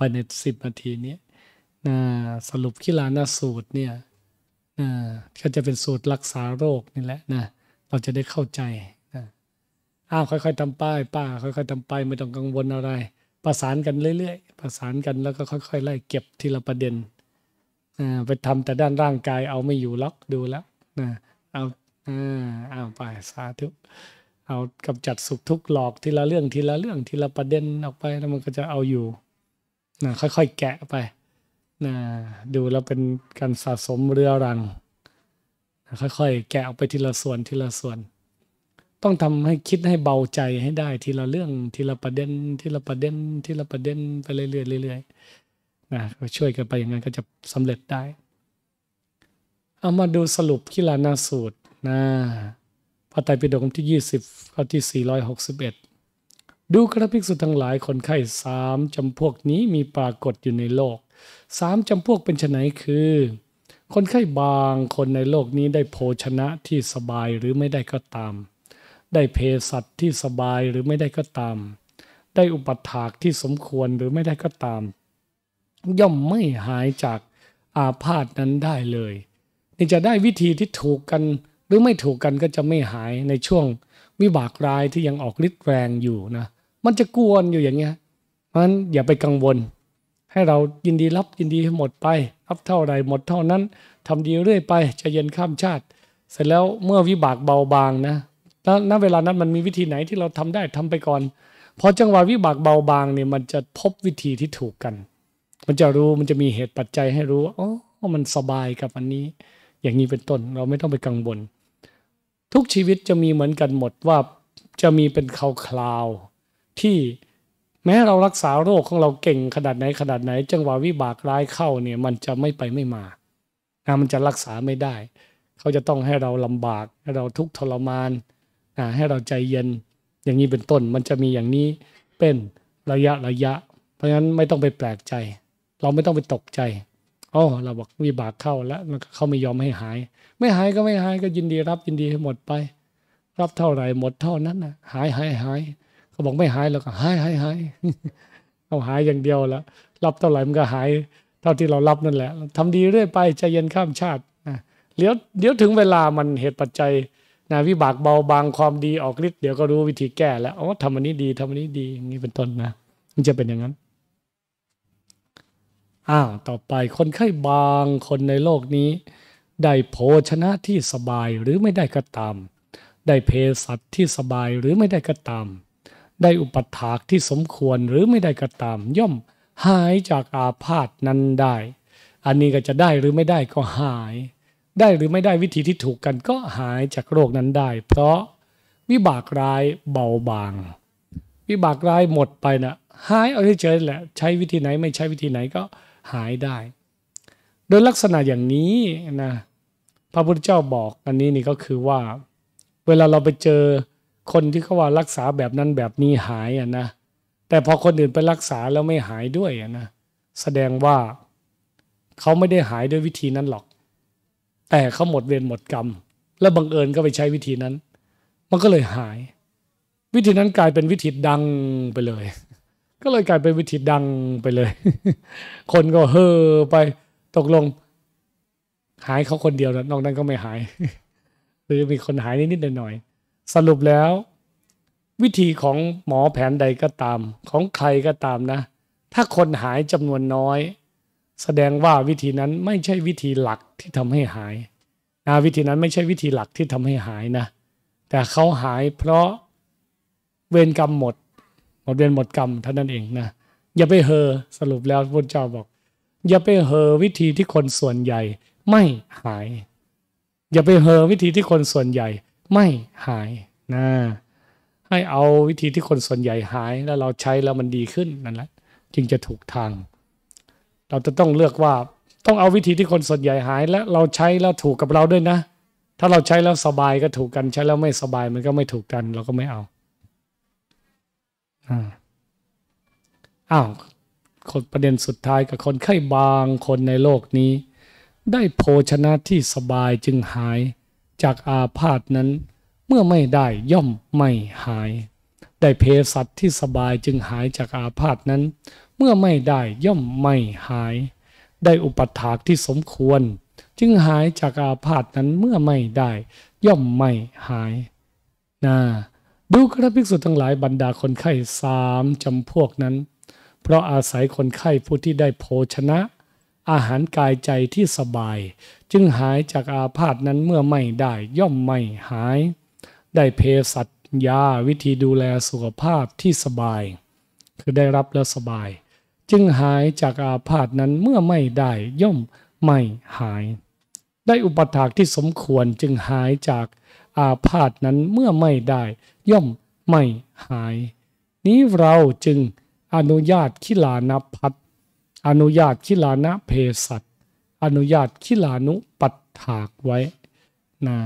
ไปในสิบนาทีนี้นสรุปขีลานาสูตรเนี่ยก็จะเป็นสูตรรักษาโรคนี่แหละนะเราจะได้เข้าใจนะอ้าวค่อยๆทำป้าย ป้าค่อยๆทำไปไม่ต้องกังวลอะไรประสานกันเรื่อยๆประสานกันแล้วก็ค่อยๆไล่เก็บทีละประเด็นไปทำแต่ด้านร่างกายเอาไม่อยู่ล็อกดูแล้วนะเอาเอาไปสาธุเอากำจัดสุขทุกหลอกทีละเรื่องทีละเรื่องทีละประเด็นออกไปแล้วมันก็จะเอาอยู่นะค่อยๆแกะไปนะดูแล้วเป็นการสะสมเรือรังนะค่อยๆแกะออกไปทีละส่วนทีละส่วน ต้องทำให้คิดให้เบาใจให้ได้ทีละเรื่องทีละประเด็นทีละประเด็นทีละประเด็นไปเรื่อยๆเรื่อยๆนะช่วยกันไปอย่างนั้นก็จะสำเร็จได้ เอามาดูสรุปกิลานาสูตรนะพระไตรปิฎกที่ 20ข้อที่ 461ดูกระภิกษุทั้งหลายคนไข้สามจำพวกนี้มีปรากฏอยู่ในโลกสามจำพวกเป็นไฉนคือ คนไข้บางคนในโลกนี้ได้โภชนะที่สบายหรือไม่ได้ก็ตาม ได้เภสัชที่สบายหรือไม่ได้ก็ตาม ได้อุปถากที่สมควรหรือไม่ได้ก็ตาม ย่อมไม่หายจากอาพาธนั้นได้เลยนี่จะได้วิธีที่ถูกกันหรือไม่ถูกกันก็จะไม่หายในช่วงวิบากรายที่ยังออกฤทธิ์แรงอยู่นะมันจะกวนอยู่อย่างเงี้ยเพราะฉะนั้นอย่าไปกังวล ให้เรายินดีรับยินดีให้หมดไปรับเท่าไรหมดเท่านั้น ทำดีเรื่อยไปจะเย็นข้ามชาติ เสร็จแล้วเมื่อวิบากเบาบางนะณเวลานั้นมันมีวิธีไหนที่เราทำได้ทำไปก่อนพอจังหวะวิบากเบาบางเนี่ยมันจะพบวิธีที่ถูกกัน มันจะรู้มันจะมีเหตุปัจจัยให้รู้อ๋อ มันสบายกับอันนี้ อย่างนี้เป็นต้น เราไม่ต้องไปกังวล ทุกชีวิตจะมีเหมือนกันหมดว่าจะมีเป็นคราวที่แม้เรารักษาโรคของเราเก่งขนาดไหนขนาดไหน จังหวะวิบากร้ายเข้าเนี่ยมันจะไม่ไปไม่มานะมันจะรักษาไม่ได้ เขาจะต้องให้เราลำบากให้เราทุกข์ทรมานนะให้เราใจเย็นอย่างนี้เป็นต้น มันจะมีอย่างนี้เป็นระยะระยะ เพราะฉะนั้นไม่ต้องไปแปลกใจ เราไม่ต้องไปตกใจอ๋อเราบอกวิบากเข้าแล้วมันเขาไม่ยอมให้หาย ไม่หายก็ไม่หายก็ยินดีรับยินดีให้หมดไป รับเท่าไหร่หมดเท่านั้นนะหายหายหายขาบอกไม่หายแล้วก็หายหายหายเอาหายอย่างเดียวแล้วรับเท่าไหร่มันก็หาย เท่าที่เรารับนั่นแหละ ทำดีเรื่อยไปใจเย็นข้ามชาติเดี๋ยวเดี๋ยวถึงเวลามันเหตุปัจจัย นะ วิบากเบาบางความดีออกฤทธิ์เดี๋ยวก็รู้วิธีแก้แล้วอ๋อทำอันนี้ดีทำอันนี้ดีอย่างนี้เป็นต้นนะ มันจะเป็นอย่างนั้น อ้าว ต่อไปคนไข้บางคนในโลกนี้ ได้โภชนะที่สบายหรือไม่ได้ก็ตาม ได้เพศสัตว์ที่สบายหรือไม่ได้ก็ตามได้อุปถากที่สมควรหรือไม่ได้ก็ตาม ย่อมหายจากอาพาธนั้นได้ อันนี้ก็จะได้หรือไม่ได้ก็หาย ได้หรือไม่ได้วิธีที่ถูกกันก็หายจากโรคนั้นได้ เพราะวิบากร้ายเบาบาง วิบากร้ายหมดไปนะ่ะหายเอาเฉยๆแหละใช้วิธีไหนไม่ใช้วิธีไหนก็หายได้ โดยลักษณะอย่างนี้นะพระพุทธเจ้าบอกอันนี้นี่ก็คือว่า เวลาเราไปเจอคนที่เขาว่ารักษาแบบนั้นแบบนี้หายอ่ะนะแต่พอคนอื่นไปรักษาแล้วไม่หายด้วยอ่ะนะแสดงว่าเขาไม่ได้หายด้วยวิธีนั้นหรอก แต่เขาหมดเวรหมดกรรม แล้วบังเอิญก็ไปใช้วิธีนั้น มันก็เลยหาย วิธีนั้นกลายเป็นวิธีดังไปเลย ก็เลยกลายเป็นวิธีดังไปเลย คนก็เฮ่อไปตกลง หายเขาคนเดียวนะนอกนั้นก็ไม่หายหรือมีคนหายนิดๆหน่อยๆสรุปแล้ววิธีของหมอแผนใดก็ตาม ของใครก็ตามนะ ถ้าคนหายจำนวนน้อย แสดงว่าวิธีนั้นไม่ใช่วิธีหลักที่ทำให้หายนะวิธีนั้นไม่ใช่วิธีหลักที่ทำให้หายนะ แต่เขาหายเพราะเวรกรรมหมดหมดเวรหมดกรรมเท่านั้นเองนะอย่าไปเฮอสรุปแล้วพระเจ้าบอก อย่าไปเฮอวิธีที่คนส่วนใหญ่ไม่หาย อย่าไปเฮอวิธีที่คนส่วนใหญ่ไม่หายนะให้เอาวิธีที่คนส่วนใหญ่หายแล้วเราใช้แล้วมันดีขึ้นนั่นแหละจึงจะถูกทาง เราจะต้องเลือกว่าต้องเอาวิธีที่คนส่วนใหญ่หาย และเราใช้แล้วถูกกับเราด้วยนะ ถ้าเราใช้แล้วสบายก็ถูกกันใช้แล้วไม่สบาย มันก็ไม่ถูกกัน เราก็ไม่เอาอ้าวคนประเด็นสุดท้ายกับคนไข้บางคนในโลกนี้ ได้โภชนะที่สบายจึงหายจากอาพาธนั้นเมื่อไม่ได้ย่อมไม่หาย ได้เศสั์ที่สบายจึงหายจากอาพาธนั้น เมื่อไม่ได้ย่อมไม่หาย ได้อุปถากที่สมควรจึงหายจากอาพาธนั้นเมื่อไม่ได้ย่อมไม่หายนะดูกระภิกษุทั้งหลายบรรดาคนไข้สามจำพวกนั้น เพราะอาศัยคนไข้ผู้ที่ได้โภชนะอาหารกายใจที่สบาย จึงหายจากอาพาธนั้นเมื่อไม่ได้ย่อมไม่หาย ได้เพสัตยาวิธีดูแลสุขภาพที่สบาย คือได้รับแล้วสบาย จึงหายจากอาพาธนั้นเมื่อไม่ได้ย่อมไม่หาย ได้อุปถากที่สมควรจึงหายจากอาพาธนั้นเมื่อไม่ได้ย่อมไม่หาย นี้เราจึงอนุญาตขิลานพัฒอนุญาตคิลานะเพสัตอนุญาตคิลานุปัตถากไว้นะ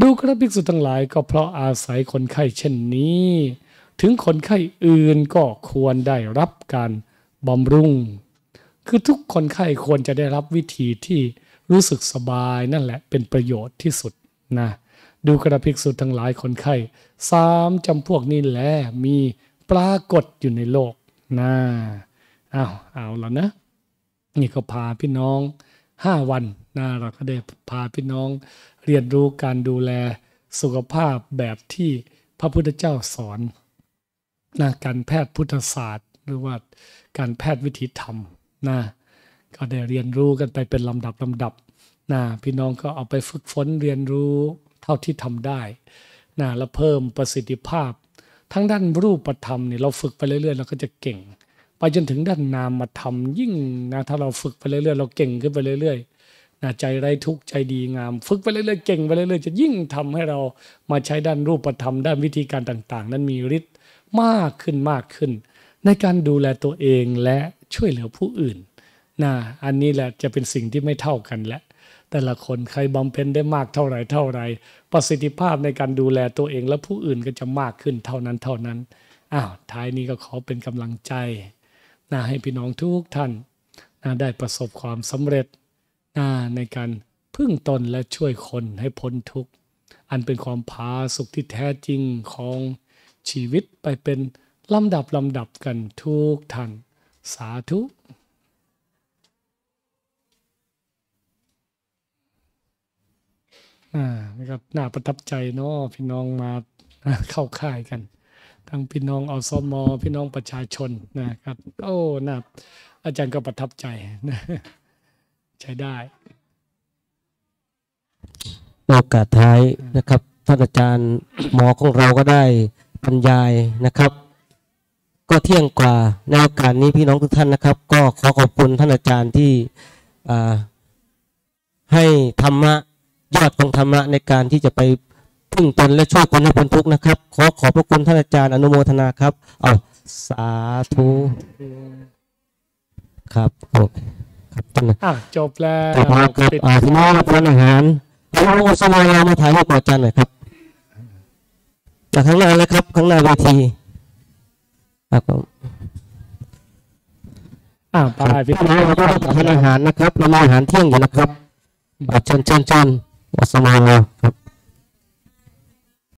ดูกระภิกษุทั้งหลาย ก็เพราะอาศัยคนไข้เช่นนี้ ถึงคนไข้อื่นก็ควรได้รับการบำรุงคือทุกคนไข้ควรจะได้รับวิธีที่รู้สึกสบายนั่นแหละ เป็นประโยชน์ที่สุดนะ ดูกระภิกษุทั้งหลาย คนไข้สามจำพวกนี้แหละมีปรากฏอยู่ในโลกนะอ้าวเอาแล้วนะนี่ก็พาพี่น้องห้าวันนะเราก็ได้พาพี่น้อง เรียนรู้การดูแลสุขภาพแบบที่พระพุทธเจ้าสอนนะการแพทย์พุทธศาสตร์ หรือว่าการแพทย์วิถีธรรมนะก็ได้เรียนรู้กันไปเป็นลำดับลาดับนะพี่น้องก็เอาไปฝึกฝนเรียนรู้เท่าที่ทำได้นะแล้วเพิ่มประสิทธิภาพทั้งด้านรูปธรรมเนี่ยเราฝึกไปเรื่อยๆเราก็จะเก่งไปจนถึงด้านนามมาทำยิ่งนะถ้าเราฝึกไปเรื่อยๆ เราเก่งขึ้นไปเรื่อยๆนะใจไร้ทุกข์ใจดีงาม ฝึกไปเรื่อยๆเก่งไปเรื่อยๆจะยิ่งทำให้เรามาใช้ด้านรูปธรรมด้านวิธีการต่าง ๆ นั้นมีฤทธิ์มากขึ้นมากขึ้น ในการดูแลตัวเองและช่วยเหลือผู้อื่นนะอันนี้แหละจะเป็นสิ่งที่ไม่เท่ากันและ แต่ละคนใครบำเพ็ญได้มากเท่าไรเท่าไรประสิทธิภาพในการดูแลตัวเองและผู้อื่นก็จะมากขึ้นเท่านั้นเท่านั้นอ้าวท้ายนี้ก็ขอเป็นกำลังใจนะให้พี่น้องทุกท่านนะได้ประสบความสำเร็จนะในการพึ่งตนและช่วยคนให้พ้นทุกข์อันเป็นความพาสุขที่แท้จริงของชีวิตไปเป็นลำดับลำดับกันทุกท่านสาธุนะครับน่าประทับใจเนาะพี่น้องมาเข้าค่ายกันทั้งพี่น้องอสมอพี่น้องประชาชนนะครับโอ้นะอาจารย์ก็ประทับใจใช้ได้โอกาสท้ายนะครับ ท่านอาจารย์หมอของเราก็ได้บรรยายนะครับ ก็เที่ยงกว่า ในโอกาสนี้พี่น้องทุกท่านนะครับ ก็ขอขอบคุณท่านอาจารย์ที่ให้ธรรมะยอดของธรรมะในการที่จะไปพึ่งตนและช่วยคนให้พ้นทุกข์นะครับขอขอบพระคุณท่านอาจารย์อนุโมทนาครับเอาสาธุครับผมครับท่านอ่ะจบแล้วจบแล้วครับอ่าที่น้องรับระทานอาหารเราโอสมัเรามาถ่ายรูปกอบอาจารย์หน่อยครับจากข้างหน้าเลยครับ ข้างหน้าเวทีครับผมอ่าไปพี่น้องเราก็ทานอาหารนะครับเรามาอาหารเที่ยงอยู่นะครับเชิญเชิญเชิญโอสมาเราครับ